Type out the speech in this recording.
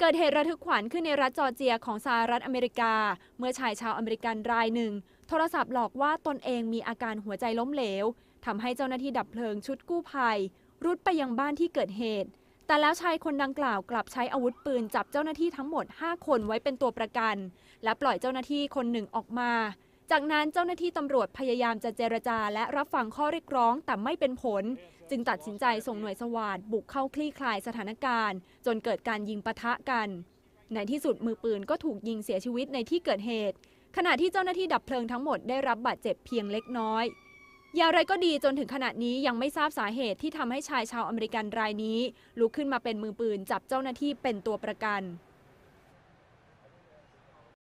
เกิดเหตุระทึกขวัญขึ้นในรัฐจอร์เจียของสหรัฐอเมริกา เมื่อชายชาวอเมริกันรายหนึ่ง โทรศัพท์หลอกว่าตนเองมีอาการหัวใจล้มเหลว ทำให้เจ้าหน้าที่ดับเพลิงชุดกู้ภัย รุดไปยังบ้านที่เกิดเหตุ แต่แล้วชายคนดังกล่าวกลับใช้อาวุธปืนจับเจ้าหน้าที่ทั้งหมด 5 คนไว้เป็นตัวประกัน และปล่อยเจ้าหน้าที่คนหนึ่งออกมาจากนั้นเจ้าหน้าที่ตำรวจพยายามจะเจรจาและรับฟังข้อเรียกร้องแต่ไม่เป็นผล จึงตัดสินใจส่งหน่วยสวาดบุกเข้าคลี่คลายสถานการณ์ จนเกิดการยิงปะทะกัน ในที่สุดมือปืนก็ถูกยิงเสียชีวิตในที่เกิดเหตุ ขณะที่เจ้าหน้าที่ดับเพลิงทั้งหมด ได้รับบาดเจ็บเพียงเล็กน้อย อย่างไรก็ดีจนถึงขณะนี้ยังไม่ทราบสาเหตุที่ทำให้ชายชาวอเมริกันรายนี้ลุกขึ้นมาเป็นมือปืน จับเจ้าหน้าที่เป็นตัวประกัน